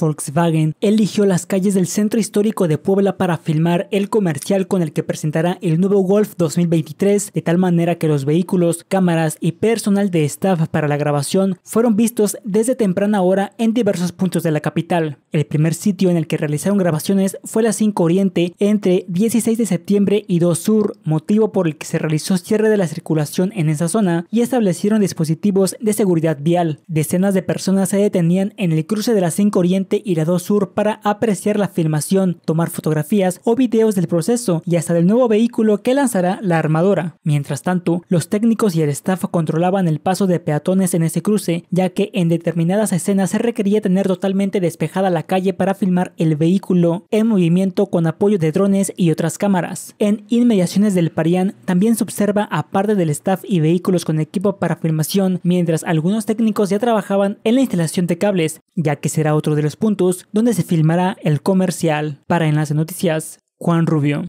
Volkswagen eligió las calles del centro histórico de Puebla para filmar el comercial con el que presentará el nuevo Golf 2023, de tal manera que los vehículos, cámaras y personal de staff para la grabación fueron vistos desde temprana hora en diversos puntos de la capital. El primer sitio en el que realizaron grabaciones fue la 5 Oriente entre 16 de septiembre y 2 Sur, motivo por el que se realizó cierre de la circulación en esa zona y establecieron dispositivos de seguridad vial. Decenas de personas se detenían en el cruce de la 5 Oriente la Irado Sur para apreciar la filmación, tomar fotografías o videos del proceso y hasta del nuevo vehículo que lanzará la armadora. Mientras tanto, los técnicos y el staff controlaban el paso de peatones en ese cruce, ya que en determinadas escenas se requería tener totalmente despejada la calle para filmar el vehículo en movimiento con apoyo de drones y otras cámaras. En inmediaciones del Parián también se observa a parte del staff y vehículos con equipo para filmación, mientras algunos técnicos ya trabajaban en la instalación de cables, ya que será otro de los puntos donde se filmará el comercial para Enlace Noticias Juan Rubio.